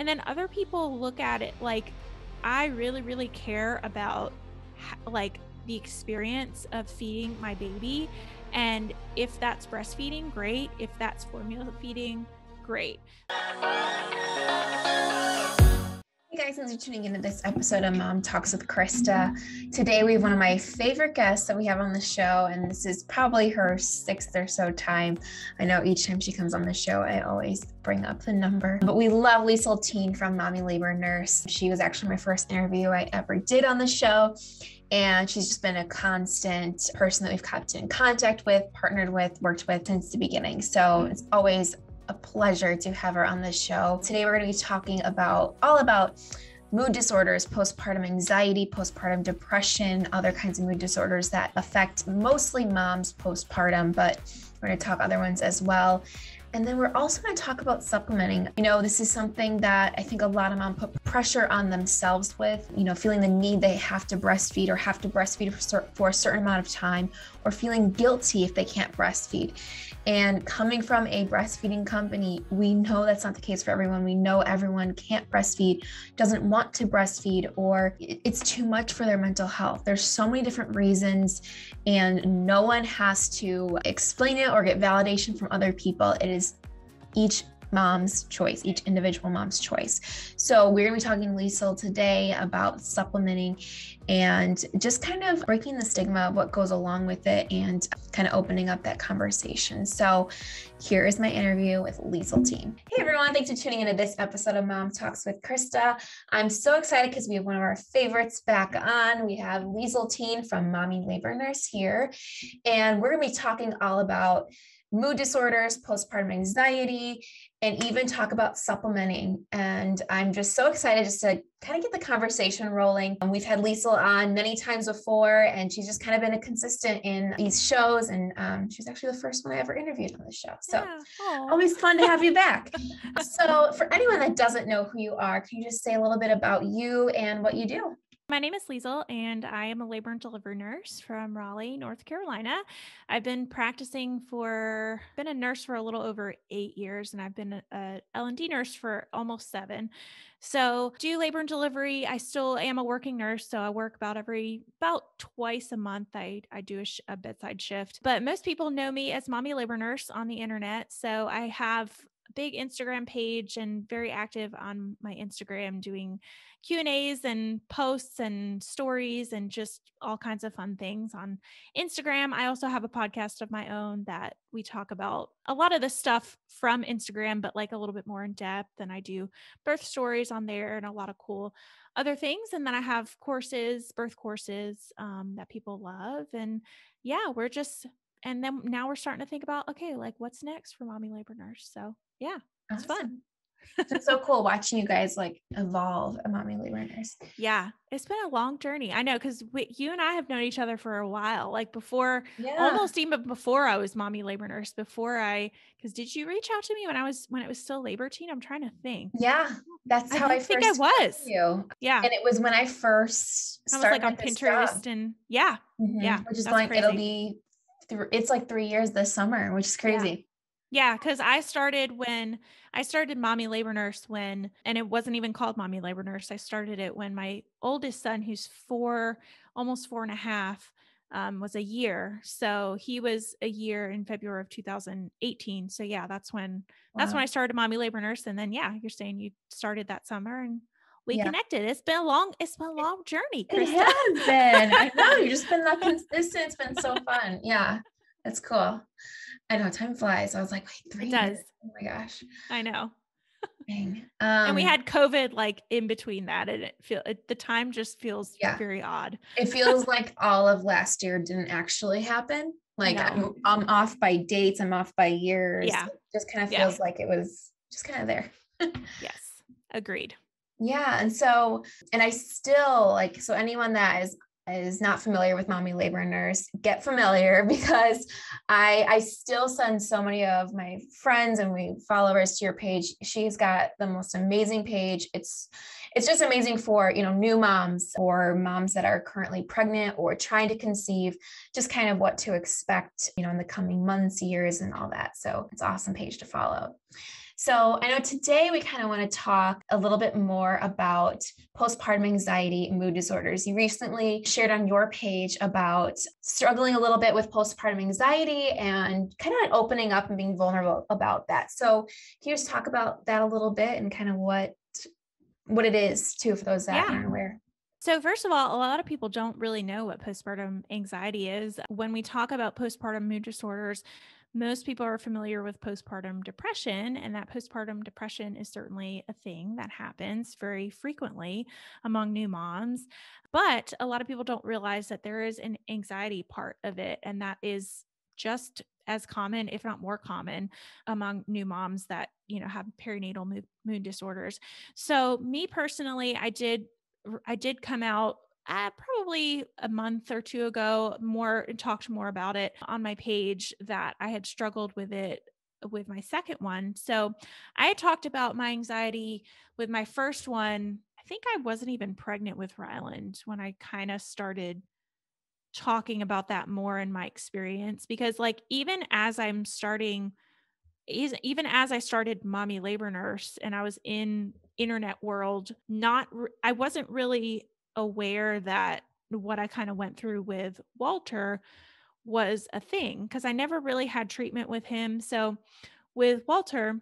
And then other people look at it like, I really, really care about like the experience of feeding my baby. And if that's breastfeeding, great. If that's formula feeding, great guys, for tuning into this episode of Mom Talks with Krista. Today, we have one of my favorite guests that we have on the show, and this is probably her sixth or so time. I know each time she comes on the show, I always bring up the number, but we love Lisa Teen from Mommy Labor Nurse. She was actually my first interview I ever did on the show, and she's just been a constant person that we've kept in contact with, partnered with, worked with since the beginning. So it's always a pleasure to have her on the show. Today we're going to be talking about all about mood disorders, postpartum anxiety, postpartum depression, other kinds of mood disorders that affect mostly moms postpartum, but we're going to talk other ones as well. And then we're also going to talk about supplementing. You know, this is something that I think a lot of moms put pressure on themselves with, you know, feeling the need they have to breastfeed or have to breastfeed for, for a certain amount of time or feeling guilty if they can't breastfeed. And coming from a breastfeeding company, we know that's not the case for everyone. We know everyone can't breastfeed, doesn't want to breastfeed, or it's too much for their mental health. There's so many different reasons, and no one has to explain it or get validation from other people. It is each mom's choice, each individual mom's choice. So we're going to be talking to Lisa today about supplementing and just kind of breaking the stigma of what goes along with it and kind of opening up that conversation. So here is my interview with Lisa Team. Hey everyone, thanks for tuning into this episode of Mom Talks with Krista. I'm so excited because we have one of our favorites back on. We have Lisa Teen from Mommy Labor Nurse here, and we're going to be talking all about mood disorders, postpartum anxiety, and even talk about supplementing. And I'm just so excited just to kind of get the conversation rolling. Um, we've had Lisa on many times before, and she's just kind of been a consistent in these shows. And um, she's actually the first one I ever interviewed on the show. So yeah. always fun to have you back. so, for anyone that doesn't know who you are, can you just say a little bit about you and what you do? My name is Liesl, and I am a labor and delivery nurse from Raleigh, North Carolina. I've been practicing for been a nurse for a little over eight years, and I've been a L&D nurse for almost seven. So, do labor and delivery. I still am a working nurse, so I work about every about twice a month. I I do a, sh- a bedside shift, but most people know me as Mommy Labor Nurse on the internet. So I have big Instagram page and very active on my Instagram doing Q&As and posts and stories and just all kinds of fun things on Instagram. I also have a podcast of my own that we talk about a lot of the stuff from Instagram but like a little bit more in depth and I do birth stories on there and a lot of cool other things and then I have courses, birth courses um, that people love and yeah, we're just and then now we're starting to think about okay like what's next for mommy labor nurse so yeah, it's awesome. fun. it's so cool watching you guys like evolve among Mommy Learners. Yeah, it's been a long journey. I know because you and I have known each other for a while, like before, yeah. almost even before I was mommy labor nurse. Before I, because did you reach out to me when I was when it was still labor teen? I'm trying to think. Yeah, that's how I, I think I was. You. Yeah, and it was when I first started I was like on Pinterest and yeah, mm-hmm. yeah, which is like crazy. it'll be. Th- it's like three years this summer, which is crazy. Yeah. Yeah, because I started when I started Mommy Labor Nurse when, and it wasn't even called Mommy Labor Nurse. I started it when my oldest son, who's four, almost four and a half, um, was a year. So he was a year in February of 2018. So yeah, that's when wow. that's when I started Mommy Labor Nurse. And then yeah, you're saying you started that summer and we yeah. connected. It's been a long, it's been a long journey. Krista. It has been. I know you've just been that consistent. It's been so fun. Yeah. That's cool. I know time flies. I was like, wait, three. It does. Years. Oh my gosh. I know. Um, and we um, had COVID like in between that, and it feel it, the time just feels yeah. very odd. it feels like all of last year didn't actually happen. Like no. I'm, I'm, off by dates, I'm off by years. Yeah, it just kind of feels yeah. like it was just kind of there. yes, agreed. Yeah, and so and I still like so anyone that is is not familiar with mommy labor nurse get familiar because i i still send so many of my friends and we followers to your page she's got the most amazing page it's it's just amazing for you know new moms or moms that are currently pregnant or trying to conceive just kind of what to expect you know in the coming months years and all that so it's awesome page to follow so I know today we kind of want to talk a little bit more about postpartum anxiety, mood disorders. You recently shared on your page about struggling a little bit with postpartum anxiety and kind of opening up and being vulnerable about that. So can you just talk about that a little bit and kind of what what it is too for those that yeah. aren't aware? So, first of all, a lot of people don't really know what postpartum anxiety is. When we talk about postpartum mood disorders, most people are familiar with postpartum depression, and that postpartum depression is certainly a thing that happens very frequently among new moms. But a lot of people don't realize that there is an anxiety part of it, and that is just as common, if not more common, among new moms that you know have perinatal mood, disorders. So, me personally, I did I did come out uh, probably a month or two ago, more talked more about it on my page that I had struggled with it with my second one. So I talked about my anxiety with my first one. I think I wasn't even pregnant with Ryland when I kind of started talking about that more in my experience because like even as I'm starting even as I started mommy labor nurse and I was in internet world not I wasn't really aware that what I kind of went through with Walter was a thing because I never really had treatment with him. So with Walter,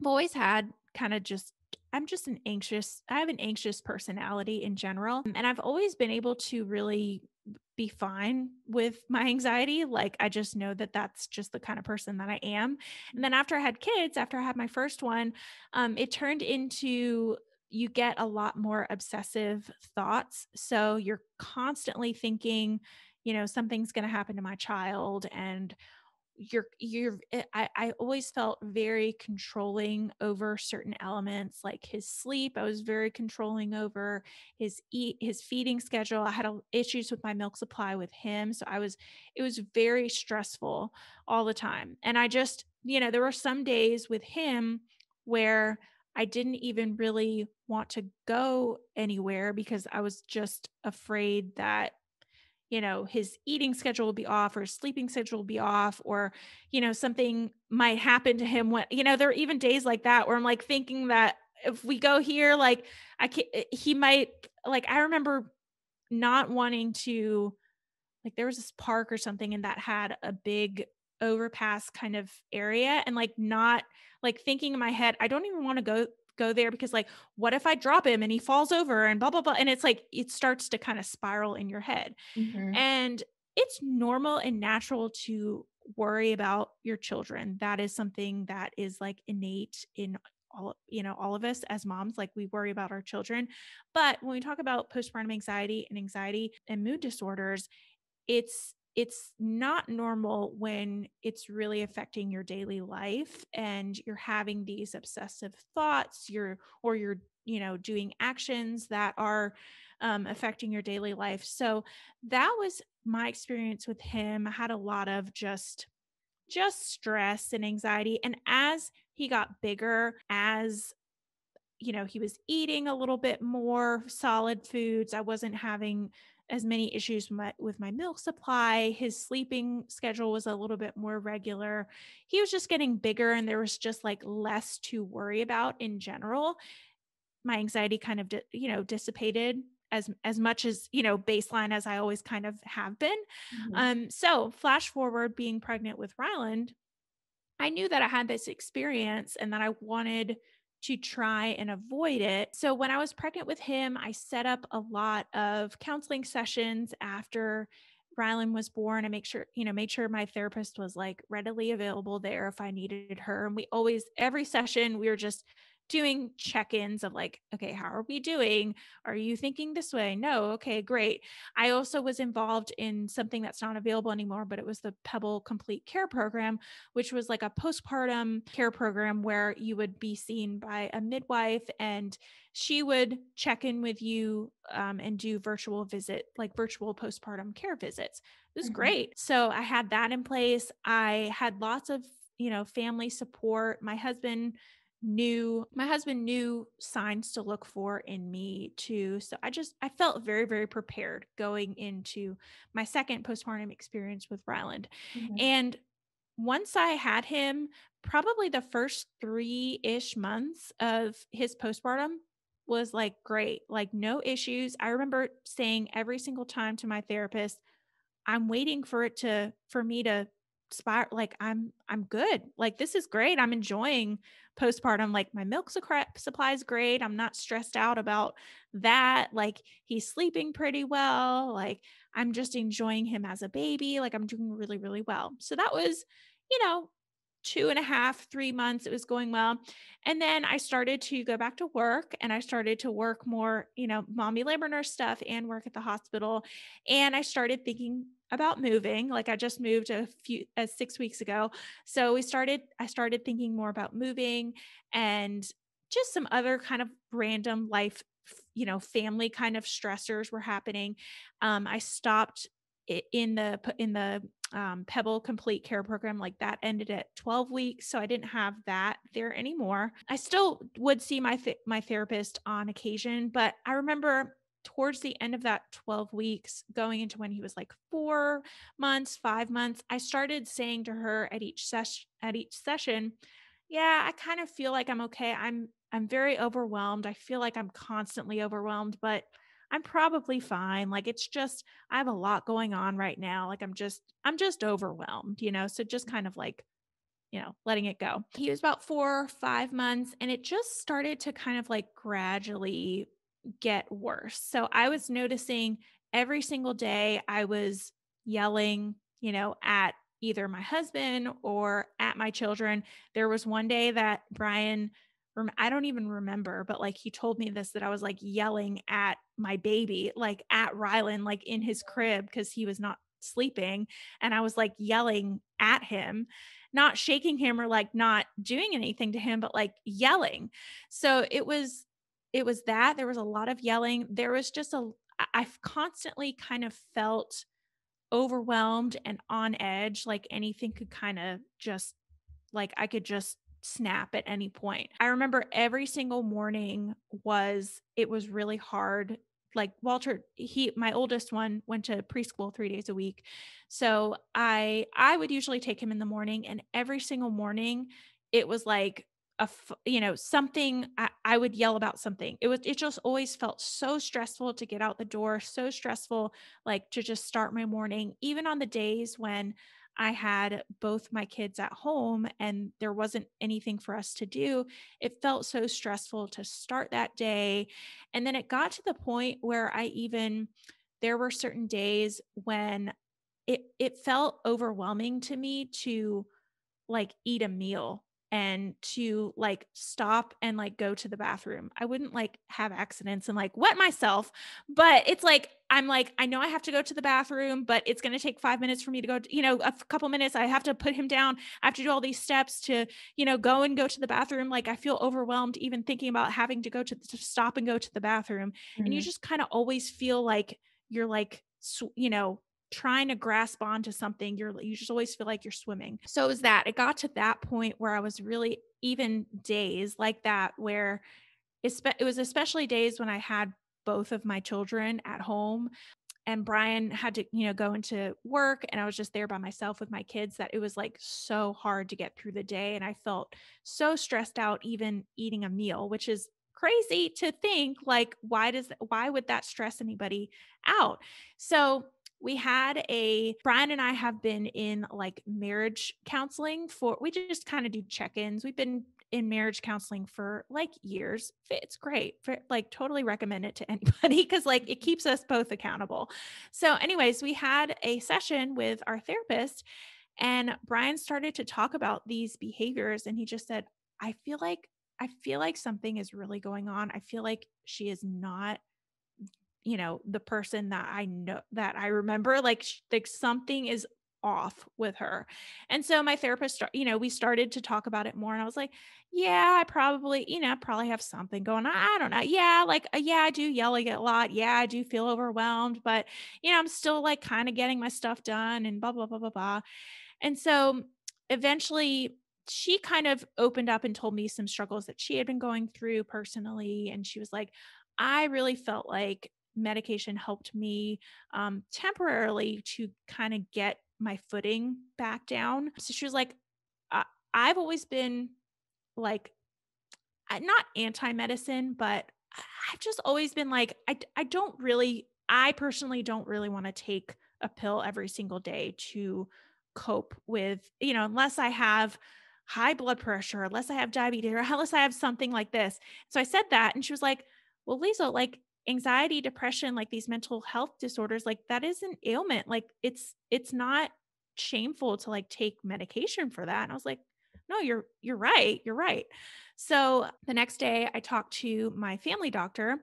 I've always had kind of just I'm just an anxious, I have an anxious personality in general. And I've always been able to really be fine with my anxiety. Like, I just know that that's just the kind of person that I am. And then after I had kids, after I had my first one, um, it turned into you get a lot more obsessive thoughts. So you're constantly thinking, you know, something's going to happen to my child and you're you're eh, I, I always felt very controlling over certain elements like his sleep i was very controlling over his eat his feeding schedule i had a, issues with my milk supply with him so i was it was very stressful all the time and i just you know there were some days with him where I didn't even really want to go anywhere because I was just afraid that, you know, his eating schedule would be off or sleeping schedule would be off or, you know, something might happen to him when, you know, there are even days like that where I'm like thinking that if we go here, like I can't, eh, he might, like, I remember not wanting to, like, there was this park or something and that had a big overpass kind of area and like not like thinking in my head i don't even want to go go there because like what if i drop him and he falls over and blah blah blah and it's like it starts to kind of spiral in your head mm-hmm. and it's normal and natural to worry about your children that is something that is like innate in all you know all of us as moms like we worry about our children but when we talk about postpartum anxiety and anxiety and mood disorders it's it's not normal when it's really affecting your daily life and you're having these obsessive thoughts you're or you're you know doing actions that are um, affecting your daily life so that was my experience with him i had a lot of just just stress and anxiety and as he got bigger as you know he was eating a little bit more solid foods i wasn't having as many issues my, with my milk supply. His sleeping schedule was a little bit more regular. He was just getting bigger and there was just like less to worry about in general. My anxiety kind of, you know, dissipated as as much as, you know, baseline as I always kind of have been. Mm-hmm. Um so, flash forward being pregnant with Ryland, I knew that I had this experience and that I wanted to try and avoid it. So when I was pregnant with him, I set up a lot of counseling sessions after Rylan was born and make sure, you know, made sure my therapist was like readily available there if I needed her. And we always, every session, we were just doing check-ins of like okay how are we doing are you thinking this way no okay great i also was involved in something that's not available anymore but it was the pebble complete care program which was like a postpartum care program where you would be seen by a midwife and she would check in with you um, and do virtual visit like virtual postpartum care visits it was mm-hmm. great so i had that in place i had lots of you know family support my husband knew my husband knew signs to look for in me too so i just i felt very very prepared going into my second postpartum experience with ryland mm-hmm. and once i had him probably the first three-ish months of his postpartum was like great like no issues i remember saying every single time to my therapist i'm waiting for it to for me to spot like i'm i'm good like this is great i'm enjoying postpartum like my milk supply is great i'm not stressed out about that like he's sleeping pretty well like i'm just enjoying him as a baby like i'm doing really really well so that was you know two and a half, three months, it was going well. And then I started to go back to work and I started to work more, you know, mommy labor nurse stuff and work at the hospital. And I started thinking about moving. Like I just moved a few uh, six weeks ago. So we started, I started thinking more about moving and just some other kind of random life, you know, family kind of stressors were happening. Um, I stopped in the in the um, Pebble Complete Care program, like that ended at 12 weeks, so I didn't have that there anymore. I still would see my th- my therapist on occasion, but I remember towards the end of that 12 weeks, going into when he was like four months, five months, I started saying to her at each session at each session, "Yeah, I kind of feel like I'm okay. I'm I'm very overwhelmed. I feel like I'm constantly overwhelmed, but." I'm probably fine. Like it's just, I have a lot going on right now. Like I'm just, I'm just overwhelmed, you know? So just kind of like, you know, letting it go. He was about four, five months, and it just started to kind of like gradually get worse. So I was noticing every single day I was yelling, you know, at either my husband or at my children. There was one day that Brian rem- I don't even remember, but like he told me this that I was like yelling at my baby, like at Rylan, like in his crib because he was not sleeping. And I was like yelling at him, not shaking him or like not doing anything to him, but like yelling. So it was, it was that. There was a lot of yelling. There was just a, I've constantly kind of felt overwhelmed and on edge, like anything could kind of just, like I could just snap at any point. I remember every single morning was it was really hard. Like Walter, he my oldest one went to preschool 3 days a week. So I I would usually take him in the morning and every single morning it was like a you know something I, I, would yell about something it was it just always felt so stressful to get out the door so stressful like to just start my morning even on the days when I had both my kids at home and there wasn't anything for us to do, it felt so stressful to start that day. And then it got to the point where I even, there were certain days when it, it felt overwhelming to me to like eat a meal and to like stop and like go to the bathroom. I wouldn't like have accidents and like wet myself, but it's like I'm like I know I have to go to the bathroom, but it's going to take 5 minutes for me to go, to, you know, a couple minutes I have to put him down. I have to do all these steps to, you know, go and go to the bathroom. Like I feel overwhelmed even thinking about having to go to, to stop and go to the bathroom. Mm-hmm. And you mm-hmm. just kind of always feel like you're like you know trying to grasp onto something you're you just always feel like you're swimming so it was that it got to that point where i was really even days like that where it was especially days when i had both of my children at home and Brian had to, you know, go into work and I was just there by myself with my kids that it was like so hard to get through the day and I felt so stressed out even eating a meal, which is crazy to think like why does why would that stress anybody out? So we had a Brian and I have been in like marriage counseling for we just kind of do check-ins. We've been in marriage counseling for like years. It's great. For, like totally recommend it to anybody cuz like it keeps us both accountable. So anyways, we had a session with our therapist and Brian started to talk about these behaviors and he just said, "I feel like I feel like something is really going on. I feel like she is not you know the person that i know that i remember like like something is off with her and so my therapist you know we started to talk about it more and i was like yeah i probably you know probably have something going on i don't know yeah like uh, yeah i do yell a lot yeah i do feel overwhelmed but you know i'm still like kind of getting my stuff done and blah blah blah blah blah and so eventually she kind of opened up and told me some struggles that she had been going through personally and she was like I really felt like medication helped me um, temporarily to kind of get my footing back down. So she was like, I- have always been like, not anti medicine, but I've just always been like, I, I don't really, I personally don't really want to take a pill every single day to cope with, you know, unless I have high blood pressure, unless I have diabetes, or unless I have something like this. So I said that, and she was like, Well, Lisa, like, anxiety, depression, like these mental health disorders, like that is an ailment. Like it's it's not shameful to like take medication for that. And I was like, no, you're you're right. You're right. So the next day I talked to my family doctor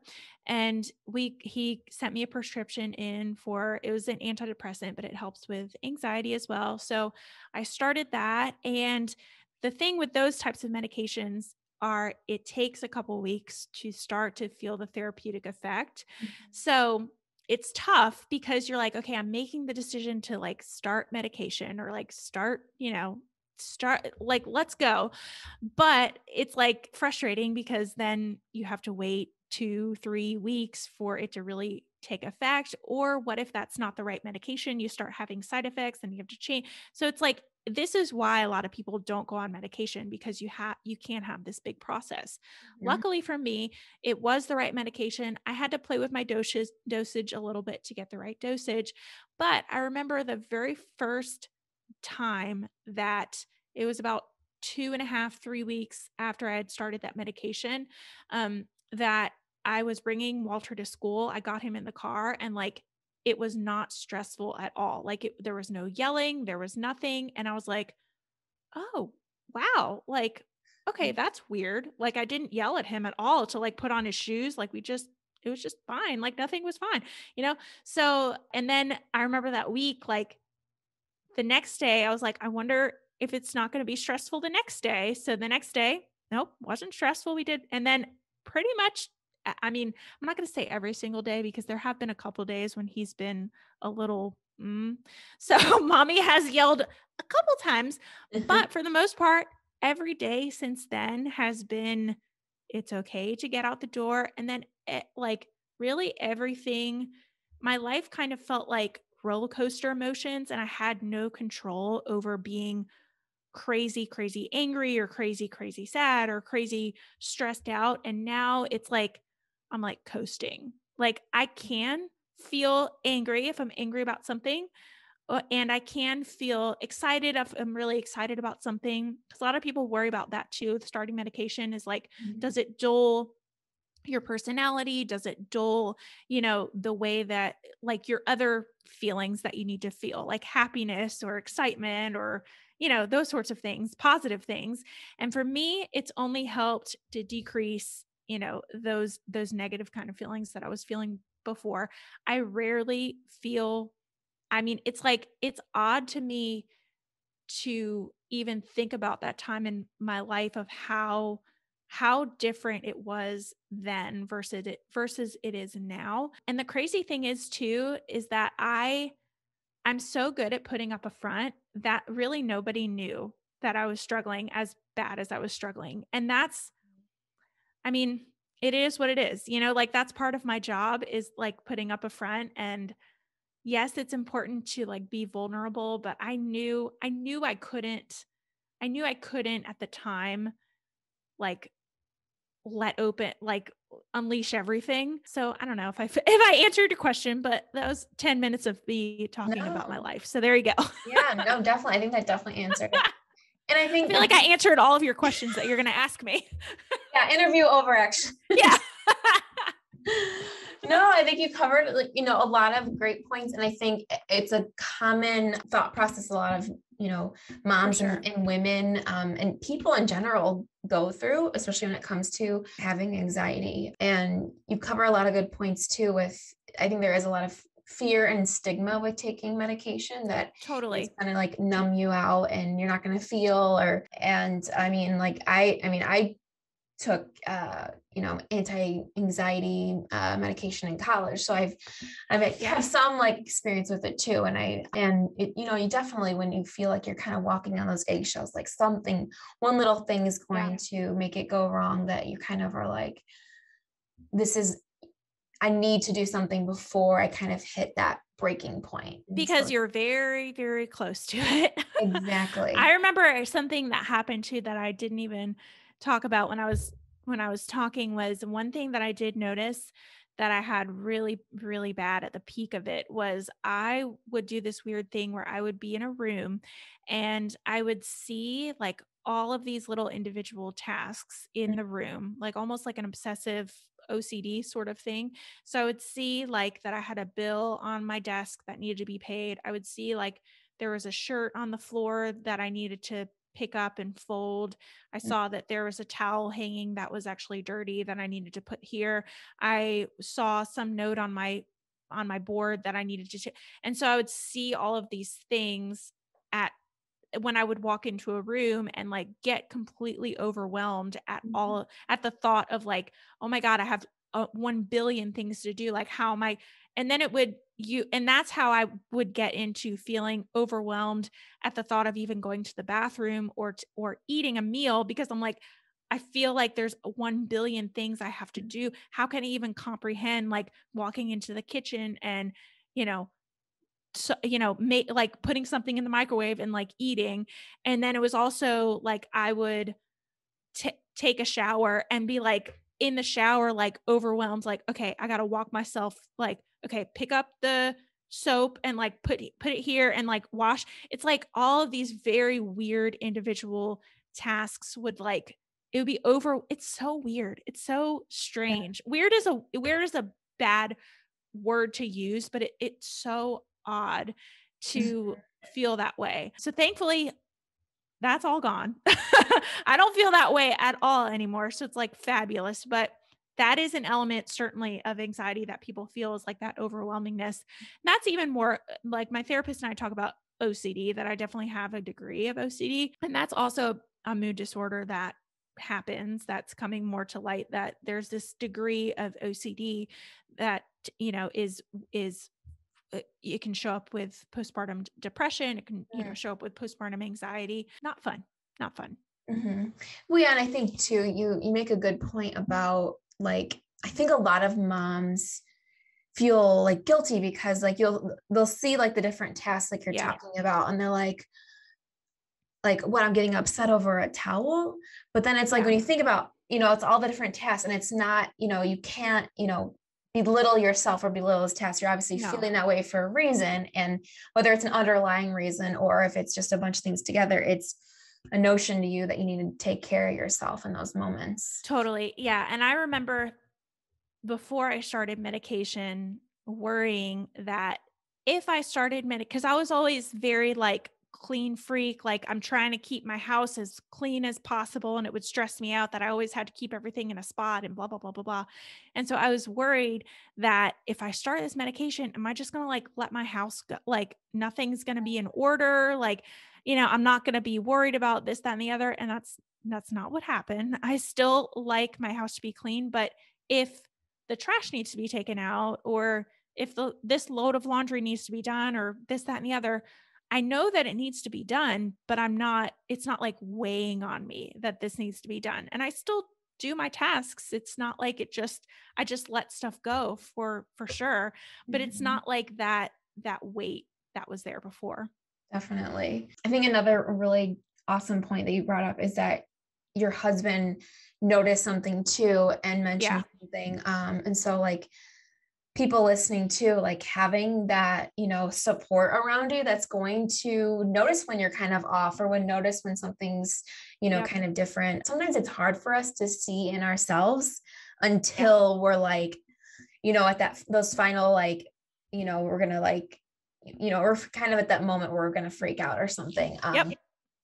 and we he sent me a prescription in for it was an antidepressant, but it helps with anxiety as well. So I started that and the thing with those types of medications are it takes a couple weeks to start to feel the therapeutic effect. Mm-hmm. So it's tough because you're like, okay, I'm making the decision to like start medication or like start, you know, start like let's go. But it's like frustrating because then you have to wait two, three weeks for it to really take effect. Or what if that's not the right medication? You start having side effects and you have to change. So it's like this is why a lot of people don't go on medication because you have you can't have this big process. Yeah. Luckily for me, it was the right medication. I had to play with my dosage dosage a little bit to get the right dosage, but I remember the very first time that it was about two and a half three weeks after I had started that medication um, that I was bringing Walter to school. I got him in the car and like it was not stressful at all. Like it, there was no yelling, there was nothing. And I was like, oh, wow. Like, okay, mm. that's weird. Like I didn't yell at him at all to like put on his shoes. Like we just, it was just fine. Like nothing was fine, you know? So, and then I remember that week, like the next day, I was like, I wonder if it's not going to be stressful the next day. So the next day, nope, wasn't stressful. We did. And then pretty much I mean, I'm not going to say every single day because there have been a couple days when he's been a little. Mm. So, mommy has yelled a couple times, mm-hmm. but for the most part, every day since then has been it's okay to get out the door. And then, it, eh, like, really everything, my life kind of felt like roller coaster emotions, and I had no control over being crazy, crazy angry or crazy, crazy sad or crazy stressed out. And now it's like I'm like coasting. Like I can feel angry if I'm angry about something, uh, and I can feel excited if I'm really excited about something. Because a lot of people worry about that too. The starting medication is like, mm-hmm. does it dull your personality? Does it dull, you know, the way that like your other feelings that you need to feel, like happiness or excitement or, you know, those sorts of things, positive things. And for me, it's only helped to decrease you know those those negative kind of feelings that i was feeling before i rarely feel i mean it's like it's odd to me to even think about that time in my life of how how different it was then versus it versus it is now and the crazy thing is too is that i i'm so good at putting up a front that really nobody knew that i was struggling as bad as i was struggling and that's I mean, it is what it is. You know, like that's part of my job is like putting up a front and yes, it's important to like be vulnerable, but I knew I knew I couldn't I knew I couldn't at the time like let open like unleash everything. So I don't know if I if I answered your question, but that was 10 minutes of me talking no. about my life. So there you go. yeah, no, definitely. I think that definitely answered. And I think I feel like I answered all of your questions that you're going to ask me yeah interview over actually yeah no i think you covered you know a lot of great points and i think it's a common thought process a lot of you know moms sure. and, and, women um, and people in general go through especially when it comes to having anxiety and you cover a lot of good points too with i think there is a lot of fear and stigma with taking medication that totally kind of like numb you out and you're not going to feel or and i mean like i i mean i took uh, you know anti-anxiety uh, medication in college so i've i've have some like experience with it too and i and it, you know you definitely when you feel like you're kind of walking on those eggshells like something one little thing is going yeah. to make it go wrong that you kind of are like this is i need to do something before i kind of hit that breaking point because so, you're very very close to it exactly i remember uh, something that happened too that i didn't even talk about when I was when I was talking was one thing that I did notice that I had really really bad at the peak of it was I would do this weird thing where I would be in a room and I would see like all of these little individual tasks in mm. the room, like almost like an obsessive OCD sort of thing. So I would see like that I had a bill on my desk that needed to be paid. I would see like there was a shirt on the floor that I needed to pick up and fold. I mm. saw that there was a towel hanging that was actually dirty that I needed to put here. I saw some note on my on my board that I needed to ch- and so I would see all of these things at when I would walk into a room and like get completely overwhelmed at mm-hmm. all at the thought of like oh my god I have uh, 1 billion things to do like how am I and then it would you and that's how i would get into feeling overwhelmed at the thought of even going to the bathroom or t- or eating a meal because i'm like i feel like there's 1 billion things i have to mm-hmm. do how can i even comprehend like walking into the kitchen and you know so, you know make like putting something in the microwave and like eating and then it was also like i would t- take a shower and be like in the shower like overwhelmed like okay i got to walk myself like okay, pick up the soap and like put put it here and like wash. It's like all of these very weird individual tasks would like it would be over it's so weird. It's so strange. Yeah. Weird is a weird is a bad word to use, but it, it's so odd to feel that way. So thankfully that's all gone. I don't feel that way at all anymore. So it's like fabulous, but that is an element certainly of anxiety that people feel is like that overwhelmingness. And that's even more uh, like my therapist and I talk about OCD, that I definitely have a degree of OCD. And that's also a mood disorder that happens that's coming more to light that there's this degree of OCD that you know is is uh, it can show up with postpartum depression it can you know mm. show up with postpartum anxiety not fun not fun mm-hmm. well yeah and i think too you you make a good point about like I think a lot of moms feel like guilty because like you'll they'll see like the different tasks like you're yeah. talking about and they're like like what I'm getting upset over a towel but then it's like yeah. when you think about you know it's all the different tasks and it's not you know you can't you know belittle yourself or belittle those tasks you're obviously no. feeling that way for a reason and whether it's an underlying reason or if it's just a bunch of things together it's a notion to you that you need to take care of yourself in those moments. Totally. Yeah. And I remember before I started medication, worrying that if I started medic, because I was always very like clean freak, like I'm trying to keep my house as clean as possible. And it would stress me out that I always had to keep everything in a spot and blah, blah, blah, blah, blah. And so I was worried that if I start this medication, am I just going to like let my house go? Like nothing's going to be in order? Like, you know, I'm not going to be worried about this, that, and the other. And that's, that's not what happened. I still like my house to be clean, but if the trash needs to be taken out or if the, this load of laundry needs to be done or this, that, and the other, I know that it needs to be done, but I'm not, it's not like weighing on me that this needs to be done. And I still do my tasks it's not like it just i just let stuff go for for sure but mm-hmm. it's not like that that weight that was there before Definitely. I think another really awesome point that you brought up is that your husband noticed something too and mentioned yeah. something. Um, and so like people listening too, like having that, you know, support around you that's going to notice when you're kind of off or when notice when something's, you know, yeah. kind of different. Sometimes it's hard for us to see in ourselves until we're like, you know, at that those final like, you know, we're gonna like you know, we're kind of at that moment where we're going to freak out or something. Um, yep.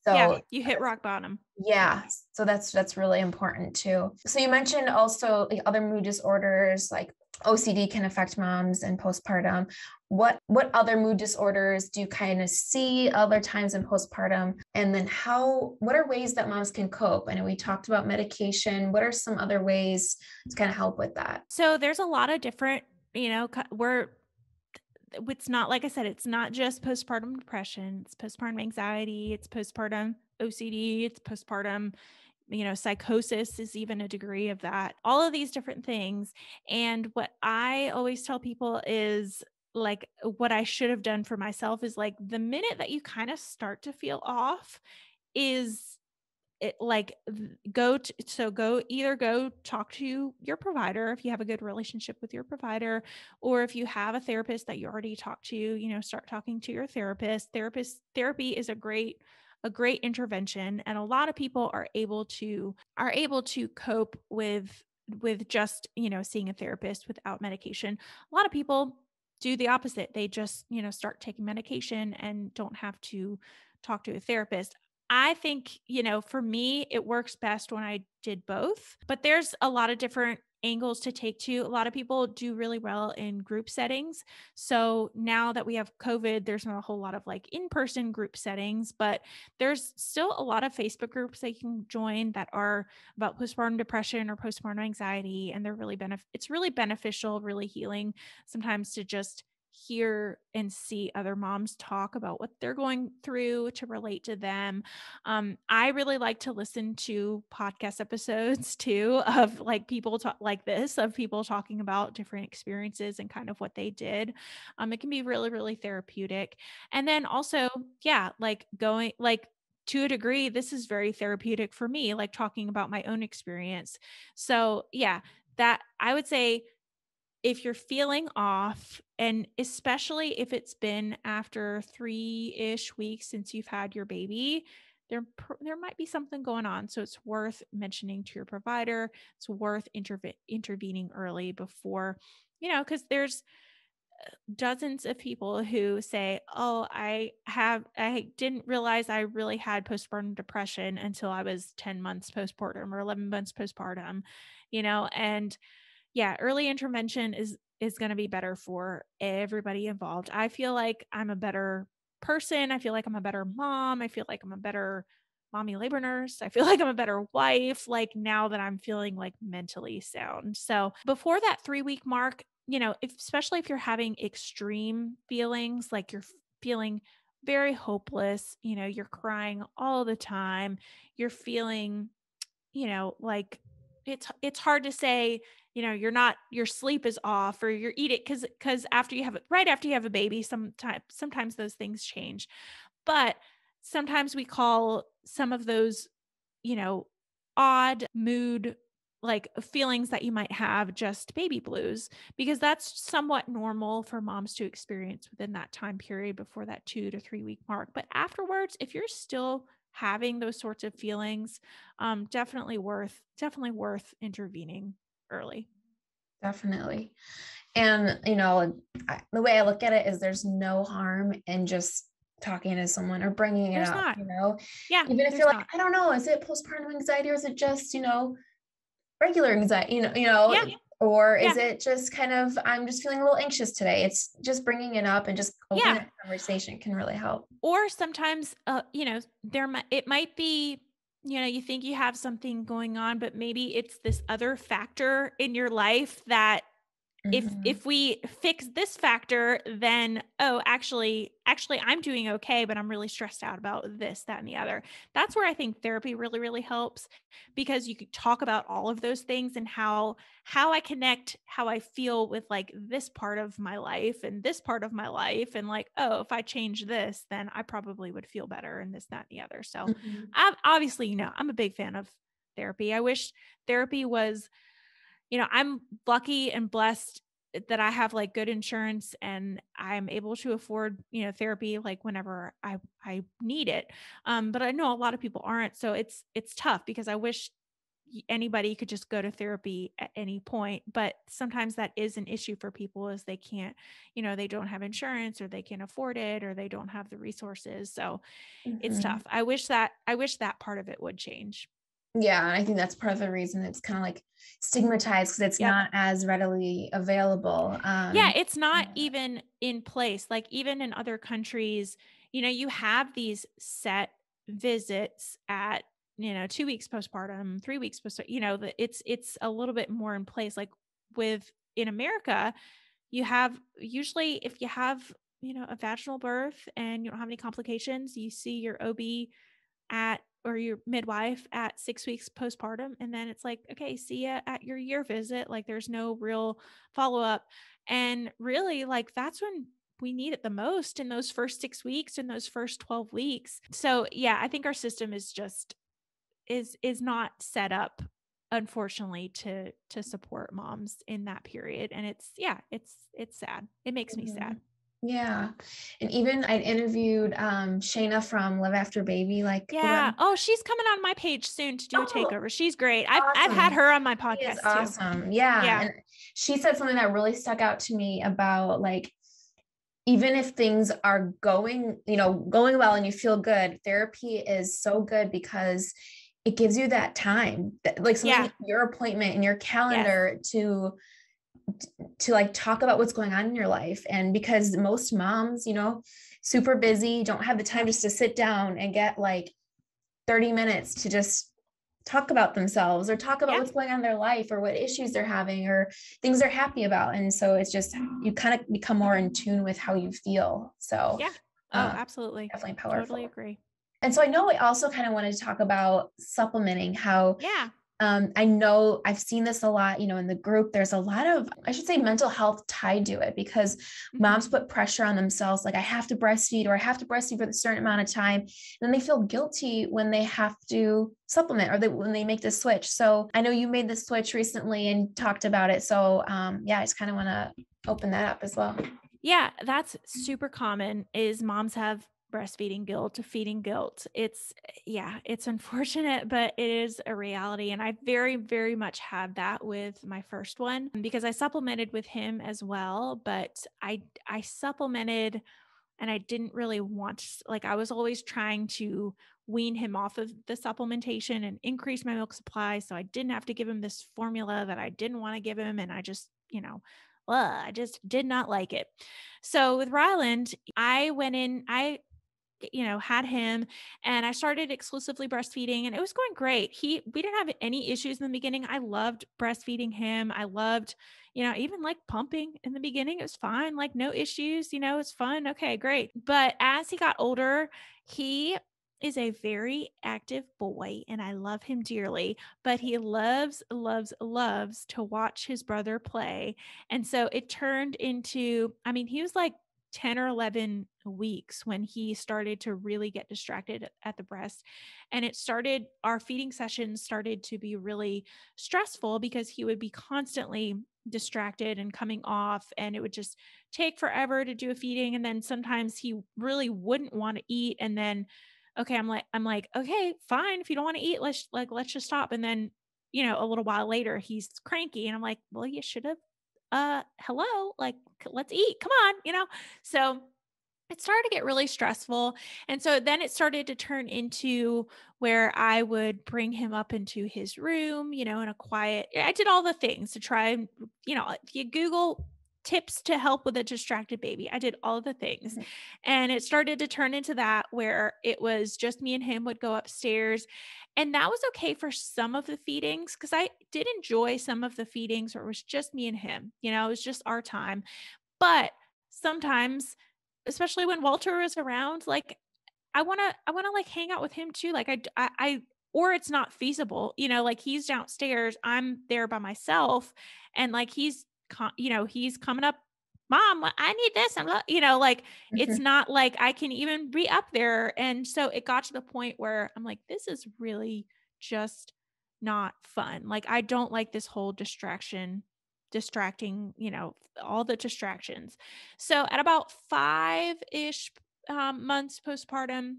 So yeah, you hit rock bottom. Yeah. So that's that's really important too. So you mentioned also like other mood disorders like OCD can affect moms and postpartum. What what other mood disorders do you kind of see other times in postpartum? And then how what are ways that moms can cope? I know we talked about medication. What are some other ways to kind of help with that? So there's a lot of different, you know, we're it's not like I said, it's not just postpartum depression, it's postpartum anxiety, it's postpartum OCD, it's postpartum you know, psychosis is even a degree of that, all of these different things. And what I always tell people is like, what I should have done for myself is like the minute that you kind of start to feel off is it like go to, so go either go talk to your provider if you have a good relationship with your provider or if you have a therapist that you already talked to you know start talking to your therapist therapist therapy is a great a great intervention and a lot of people are able to are able to cope with with just you know seeing a therapist without medication a lot of people do the opposite they just you know start taking medication and don't have to talk to a therapist I think, you know, for me, it works best when I did both, but there's a lot of different angles to take to. A lot of people do really well in group settings. So now that we have COVID, there's not a whole lot of like in person group settings, but there's still a lot of Facebook groups that you can join that are about postpartum depression or postpartum anxiety. And they're really benefit, it's really beneficial, really healing sometimes to just hear and see other moms talk about what they're going through to relate to them. Um, I really like to listen to podcast episodes too of like people talk like this of people talking about different experiences and kind of what they did. Um, it can be really, really therapeutic. And then also, yeah, like going like to a degree, this is very therapeutic for me, like talking about my own experience. So yeah, that I would say if you're feeling off and especially if it's been after three ish weeks since you've had your baby, there, there might be something going on. So it's worth mentioning to your provider. It's worth interve- intervening early before, you know, because there's, uh, dozens of people who say, "Oh, I have I didn't realize I really had postpartum depression until I was 10 months postpartum or 11 months postpartum." You know, and yeah, early intervention is is going to be better for everybody involved. I feel like I'm a better person. I feel like I'm a better mom. I feel like I'm a better mommy labor nurse. I feel like I'm a better wife, like now that I'm feeling like mentally sound. So before that three week mark, you know, if, especially if you're having extreme feelings, like you're feeling very hopeless, you know, you're crying all the time, you're feeling, you know, like it's it's hard to say you know you're not your sleep is off or you're eating because because after you have it right after you have a baby sometimes sometimes those things change but sometimes we call some of those you know odd mood like feelings that you might have just baby blues because that's somewhat normal for moms to experience within that time period before that 2 to 3 week mark but afterwards if you're still having those sorts of feelings um, definitely worth definitely worth intervening early. Definitely. And, you know, I, the way I look at it is there's no harm in just talking to someone or bringing it there's up, not. you know? Yeah. Even if you're like, I don't know, is it postpartum anxiety or is it just, you know, regular anxiety, you know, you know, yeah. or is yeah. it just kind of, I'm just feeling a little anxious today. It's just bringing it up and just opening yeah. conversation can really help. Or sometimes, uh, you know, there, might it might be you know you think you have something going on but maybe it's this other factor in your life that Mm-hmm. If if we fix this factor, then oh, actually, actually I'm doing okay, but I'm really stressed out about this, that, and the other. That's where I think therapy really, really helps because you could talk about all of those things and how how I connect, how I feel with like this part of my life and this part of my life, and like, oh, if I change this, then I probably would feel better and this, that, and the other. So mm-hmm. obviously, you know, I'm a big fan of therapy. I wish therapy was you know, I'm lucky and blessed that I have like good insurance and I'm able to afford, you know, therapy like whenever I I need it. Um, but I know a lot of people aren't, so it's it's tough because I wish anybody could just go to therapy at any point but sometimes that is an issue for people is they can't you know they don't have insurance or they can't afford it or they don't have the resources so mm-hmm. it's tough i wish that i wish that part of it would change yeah, I think that's part of the reason it's kind of like stigmatized because it's yep. not as readily available. Um, yeah, it's not even in place. Like even in other countries, you know, you have these set visits at you know two weeks postpartum, three weeks postpartum. You know, it's it's a little bit more in place. Like with in America, you have usually if you have you know a vaginal birth and you don't have any complications, you see your OB at or your midwife at six weeks postpartum. And then it's like, okay, see you at your year visit. Like there's no real follow up. And really, like that's when we need it the most in those first six weeks and those first 12 weeks. So yeah, I think our system is just is is not set up unfortunately to to support moms in that period and it's yeah it's it's sad it makes mm-hmm. me sad yeah. And even I interviewed um Shayna from Live After Baby. Like Yeah. Oh, she's coming on my page soon to do oh, a takeover. She's great. I've I've had her on my podcast. awesome. Yeah. Yeah. And she said something that really stuck out to me about like even if things are going, you know, going well and you feel good, therapy is so good because it gives you that time, like yeah. your appointment and your calendar to to like talk about what's going on in your life and because most moms you know super busy don't have the time just to sit down and get like 30 minutes to just talk about themselves or talk about yeah. what's going on in their life or what issues they're having or things they're happy about and so it's just you kind of become more in tune with how you feel so yeah oh um, absolutely definitely powerful totally agree and so i know i also kind of wanted to talk about supplementing how yeah um, I know I've seen this a lot, you know, in the group, there's a lot of, I should say, mental health tied to it because mm-hmm. moms put pressure on themselves, like, I have to breastfeed or I have to breastfeed for a certain amount of time. And then they feel guilty when they have to supplement or they, when they make the switch. So I know you made the switch recently and talked about it. So um, yeah, I just kind of want to open that up as well. Yeah, that's super common is moms have breastfeeding guilt to feeding guilt. It's, yeah, it's unfortunate, but it is a reality. And I very, very much had that with my first one um, because I supplemented with him as well, but I, I supplemented and I didn't really want, like, I was always trying to wean him off of the supplementation and increase my milk supply. So I didn't have to give him this formula that I didn't want to give him. And I just, you know, Ugh, I just did not like it. So with Ryland, I went in, I you know, had him and I started exclusively breastfeeding and it was going great. He, we didn't have any issues in the beginning. I loved breastfeeding him. I loved, you know, even like pumping in the beginning, it was fine, like no issues, you know, it's fun. Okay, great. But as he got older, he is a very active boy and I love him dearly, but he loves, loves, loves to watch his brother play. And so it turned into, I mean, he was like 10 or 11 weeks when he started to really get distracted at the breast. And it started, our feeding sessions started to be really stressful because he would be constantly distracted and coming off, and it would just take forever to do a feeding. And then sometimes he really wouldn't want to eat. And then okay i'm like i'm like okay fine if you don't want to eat let's like let's just stop and then you know a little while later he's cranky and i'm like well you should have uh, hello, like let's eat, come on, you know? So it started to get really stressful. And so then it started to turn into where I would bring him up into his room, you know, in a quiet, I did all the things to try you know, if you Google tips to help with a distracted baby. I did all the things. Mm-hmm. And it started to turn into that where it was just me and him would go upstairs. And that was okay for some of the feedings because I did enjoy some of the feedings where it was just me and him. You know, it was just our time. But sometimes, especially when Walter was around, like I want to, I want to like hang out with him too. Like I, I, I or it's not feasible you know like he's downstairs i'm there by myself and like he's you know, he's coming up, mom, I need this. I'm, you know, like mm-hmm. it's not like I can even be up there. And so it got to the point where I'm like, this is really just not fun. Like I don't like this whole distraction distracting, you know, all the distractions. So at about five ish um, months postpartum,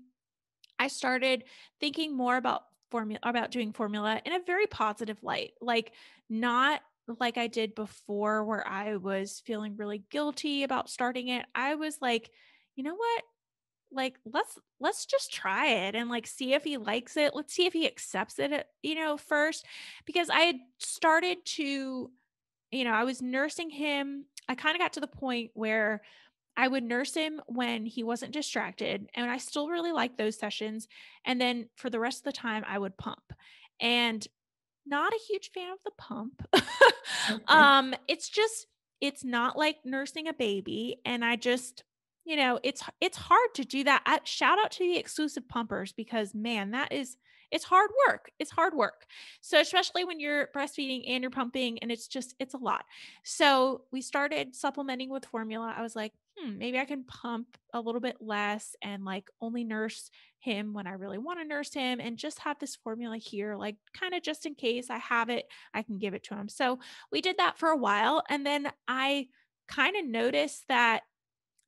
I started thinking more about formula, about doing formula in a very positive light, like not like I did before, where I was feeling really guilty about starting it. I was like, you know what? Like, let's let's just try it and like see if he likes it. Let's see if he accepts it, you know, first. Because I had started to, you know, I was nursing him. I kind of got to the point where I would nurse him when he wasn't distracted. And I still really liked those sessions. And then for the rest of the time, I would pump. And not a huge fan of the pump. um, it's just it's not like nursing a baby, and I just you know it's it's hard to do that. I, shout out to the exclusive pumpers because man, that is it's hard work. It's hard work. So especially when you're breastfeeding and you're pumping, and it's just it's a lot. So we started supplementing with formula. I was like, hmm, maybe I can pump a little bit less and like only nurse him when I really want to nurse him and just have this formula here, like kind of just in case I have it, I can give it to him. So we did that for a while. And then I kind of noticed that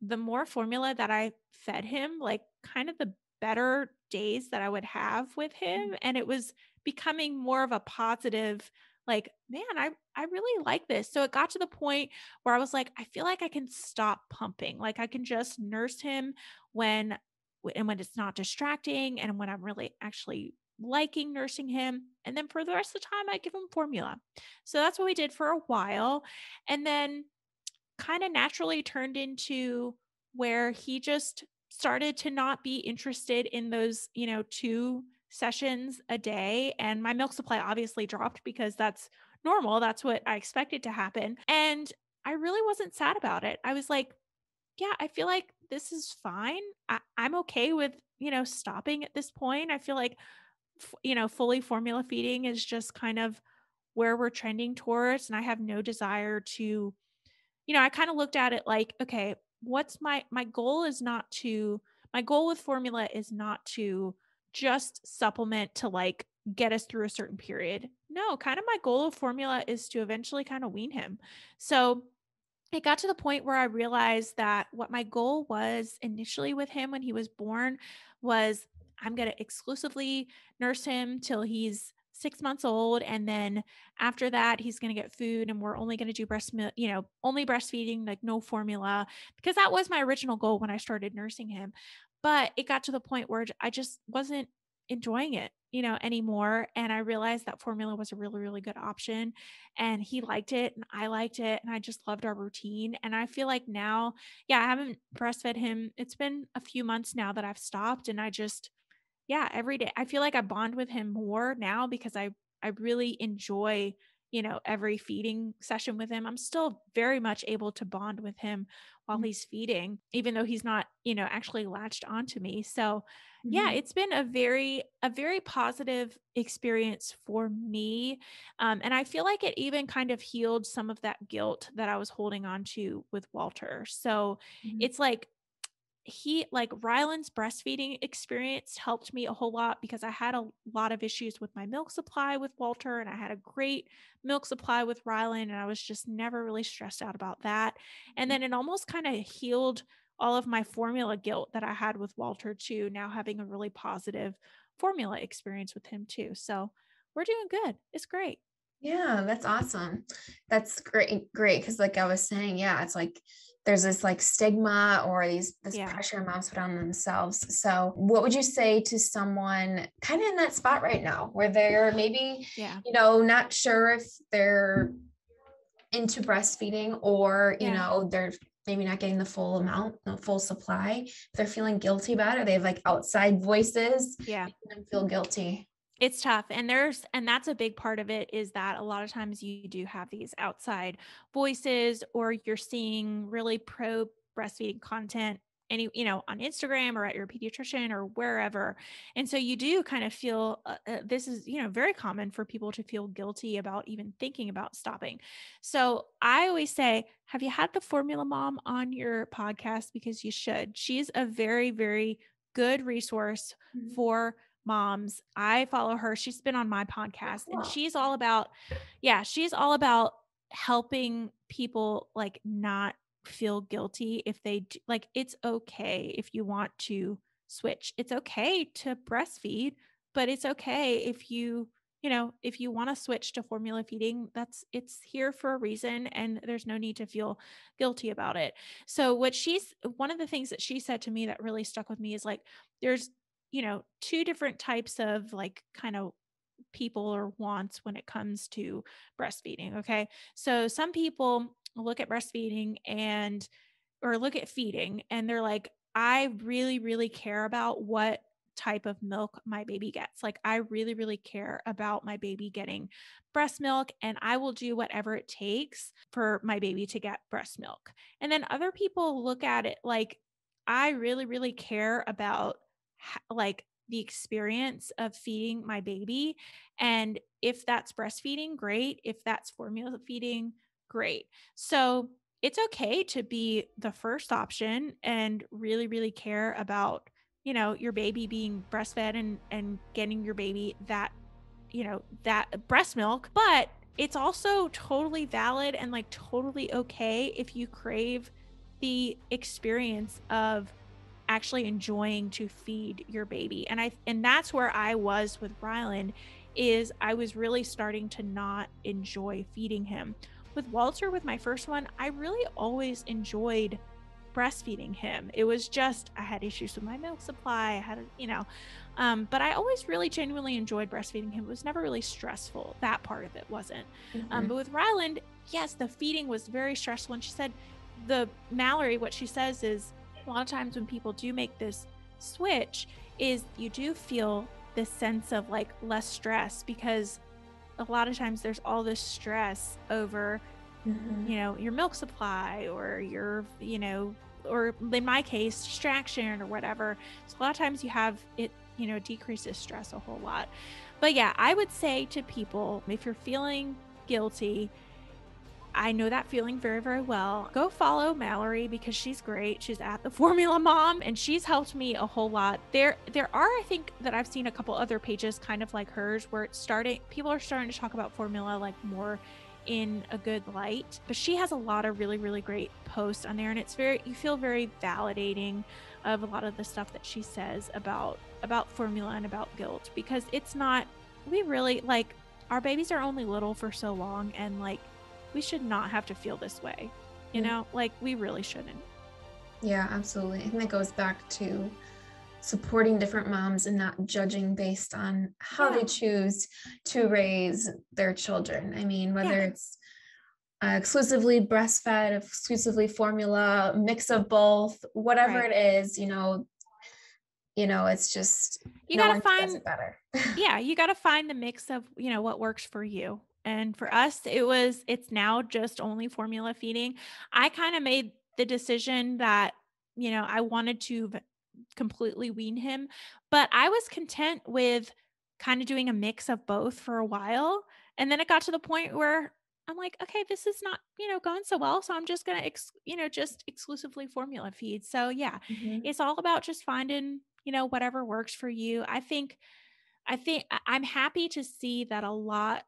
the more formula that I fed him, like kind of the better days that I would have with mm. him. And it was becoming more of a positive like, man, I, I really like this. So it got to the point where I was like, I feel like I can stop pumping. Like I can just nurse him when, and when it's not distracting and when I'm really actually liking nursing him. And then for the rest of the time, I give him formula. So that's what we did for a while. And then kind of naturally turned into where he just started to not be interested in those, you know, two sessions a day. And my milk supply obviously dropped because that's normal. That's what I expected to happen. And I really wasn't sad about it. I was like, yeah, I feel like this is fine. I- am okay with, you know, stopping at this point. I feel like, f- you know, fully formula feeding is just kind of where we're trending towards. And I have no desire to, you know, I kind of looked at it like, okay, what's my, my goal is not to, my goal with formula is not to just supplement to like get us through a certain period. No, kind of my goal of formula is to eventually kind of wean him. So it got to the point where I realized that what my goal was initially with him when he was born was I'm going to exclusively nurse him till he's six months old. And then after that, he's going to get food and we're only going to do breast milk, you know, only breastfeeding, like no formula, because that was my original goal when I started nursing him. But it got to the point where I just wasn't enjoying it you know anymore and i realized that formula was a really really good option and he liked it and i liked it and i just loved our routine and i feel like now yeah i haven't breastfed him it's been a few months now that i've stopped and i just yeah every day i feel like i bond with him more now because i i really enjoy you know every feeding session with him i'm still very much able to bond with him while mm-hmm. he's feeding even though he's not you know actually latched onto me so mm-hmm. yeah it's been a very a very positive experience for me um, and i feel like it even kind of healed some of that guilt that i was holding on to with walter so mm-hmm. it's like he like Rylan's breastfeeding experience helped me a whole lot because I had a lot of issues with my milk supply with Walter, and I had a great milk supply with Rylan, and I was just never really stressed out about that. And then it almost kind of healed all of my formula guilt that I had with Walter, too. Now having a really positive formula experience with him, too. So we're doing good. It's great. Yeah, that's awesome. That's great. Great. Cause like I was saying, yeah, it's like there's this like stigma or these this yeah. pressure moms put on themselves. So what would you say to someone kind of in that spot right now where they're maybe, yeah. you know, not sure if they're into breastfeeding or, you yeah. know, they're maybe not getting the full amount, the full supply. They're feeling guilty about it. They have like outside voices. Yeah. And feel guilty it's tough and there's and that's a big part of it is that a lot of times you do have these outside voices or you're seeing really pro breastfeeding content any you know on instagram or at your pediatrician or wherever and so you do kind of feel uh, uh this is you know very common for people to feel guilty about even thinking about stopping so i always say have you had the formula mom on your podcast because you should she's a very very good resource mm-hmm. for moms. I follow her. She's been on my podcast and she's all about, yeah, she's all about helping people like not feel guilty if they do, like it's okay if you want to switch. It's okay to breastfeed, but it's okay if you, you know, if you want to switch to formula feeding, that's it's here for a reason and there's no need to feel guilty about it. So what she's one of the things that she said to me that really stuck with me is like there's you know, two different types of like kind of people or wants when it comes to breastfeeding. Okay. So some people look at breastfeeding and, or look at feeding and they're like, I really, really care about what type of milk my baby gets. Like, I really, really care about my baby getting breast milk, and I will do whatever it takes for my baby to get breast milk. And then other people look at it like, I really, really care about like the experience of feeding my baby. And if that's breastfeeding, great. If that's formula feeding, great. So it's okay to be the first option and really, really care about, you know, your baby being breastfed and, and getting your baby that, you know, that breast milk. But it's also totally valid and like totally okay if you crave the experience of actually enjoying to feed your baby. And I and that's where I was with Rylan is I was really starting to not enjoy feeding him. With Walter with my first one, I really always enjoyed breastfeeding him. It was just I had issues with my milk supply. I had, you know, um, but I always really genuinely enjoyed breastfeeding him. It was never really stressful. That part of it wasn't. Um, mm-hmm. Um, but with Ryland, yes, the feeding was very stressful. And she said, the Mallory, what she says is a lot of times when people do make this switch is you do feel this sense of like less stress because a lot of times there's all this stress over mm-hmm. you know your milk supply or your you know or in my case distraction or whatever so a lot of times you have it you know decreases stress a whole lot but yeah i would say to people if you're feeling guilty I know that feeling very, very well. Go follow Mallory because she's great. She's at the Formula Mom and she's helped me a whole lot. There there are, I think, that I've seen a couple other pages kind of like hers where it's starting people are starting to talk about formula like more in a good light. But she has a lot of really, really great posts on there and it's very you feel very validating of a lot of the stuff that she says about about formula and about guilt because it's not we really like our babies are only little for so long and like we should not have to feel this way. You mm. know, like we really shouldn't. Yeah, absolutely. And that goes back to supporting different moms and not judging based on how yeah. they choose to raise their children. I mean, whether yeah. it's uh, exclusively breastfed, exclusively formula, mix of both, whatever right. it is, you know, you know, it's just you no gotta find better. yeah, you gotta find the mix of you know what works for you. And for us, it was, it's now just only formula feeding. I kind of made the decision that, you know, I wanted to completely wean him, but I was content with kind of doing a mix of both for a while. And then it got to the point where I'm like, okay, this is not, you know, going so well. So I'm just going to, ex- you know, just exclusively formula feed. So yeah, mm-hmm. it's all about just finding, you know, whatever works for you. I think, I think I'm happy to see that a lot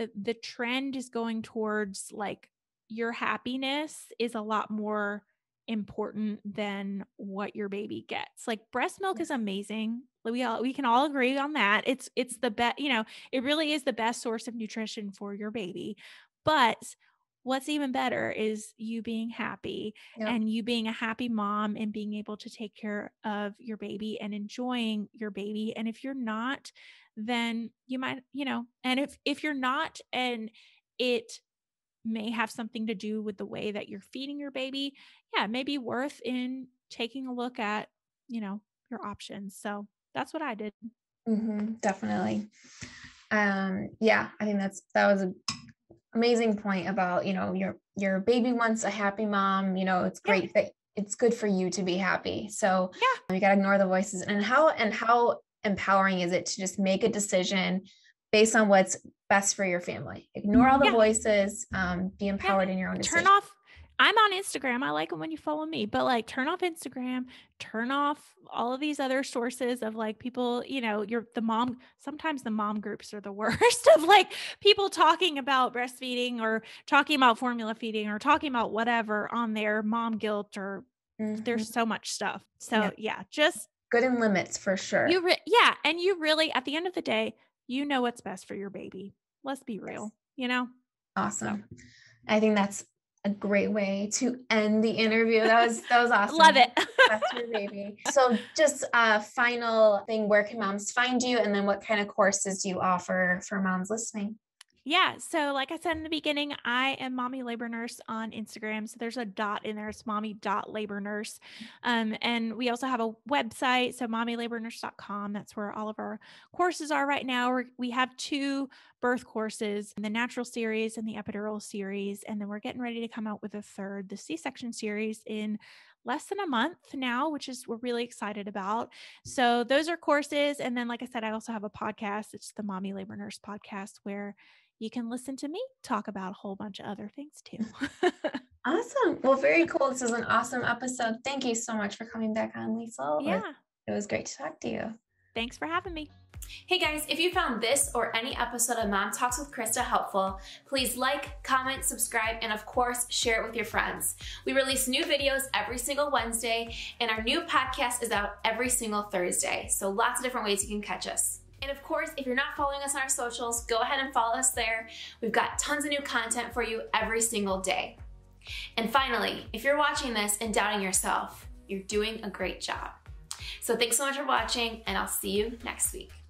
uh, the trend is going towards like your happiness is a lot more important than what your baby gets. Like breast milk is amazing. We all we can all agree on that. It's it's the best, you know, it really is the best source of nutrition for your baby. But what's even better is you being happy yep. and you being a happy mom and being able to take care of your baby and enjoying your baby. And if you're not then you might, you know, and if if you're not and it may have something to do with the way that you're feeding your baby, yeah, maybe worth in taking a look at, you know, your options. So that's what I did. Mm-hmm, definitely. Um, yeah, I think that's that was an amazing point about you know your your baby wants a happy mom. You know, it's great yeah. that it's good for you to be happy. So yeah, you got to ignore the voices and how and how empowering is it to just make a decision based on what's best for your family? Ignore all the yeah. voices, um, be empowered yeah. in your own decision. Turn off I'm on Instagram. I like it when you follow me, but like turn off Instagram, turn off all of these other sources of like people, you know, you're the mom, sometimes the mom groups are the worst of like people talking about breastfeeding or talking about formula feeding or talking about whatever on their mom guilt or mm-hmm. there's so much stuff. So yeah. yeah, just good in limits for sure. You re- yeah, and you really at the end of the day, you know what's best for your baby. Let's be real, yes. you know. Awesome. So. I think that's a great way to end the interview. That was that was awesome. Love it. That's your baby. So just a final thing, where can moms find you and then what kind of courses do you offer for moms listening? Yeah. So, like I said in the beginning, I am mommy labor nurse on Instagram. So, there's a dot in there. It's mommy dot labor nurse. Um, and we also have a website. So, mommylabornurse.com. That's where all of our courses are right now. we we have two birth courses the natural series and the epidural series. And then we're getting ready to come out with a third, the C section series, in less than a month now, which is we're really excited about. So those are courses. And then, like I said, I also have a podcast. It's the Mommy Labor Nurse podcast where you can listen to me talk about a whole bunch of other things too. Mm. awesome. Well, very cool. This is an awesome episode. Thank you so much for coming back on, Lisa. Yeah. It was great to talk to you. Thanks for having me. Hey guys, if you found this or any episode of Mom Talks with Krista helpful, please like, comment, subscribe, and of course, share it with your friends. We release new videos every single Wednesday, and our new podcast is out every single Thursday. So, lots of different ways you can catch us. And of course, if you're not following us on our socials, go ahead and follow us there. We've got tons of new content for you every single day. And finally, if you're watching this and doubting yourself, you're doing a great job. So thanks so much for watching and I'll see you next week.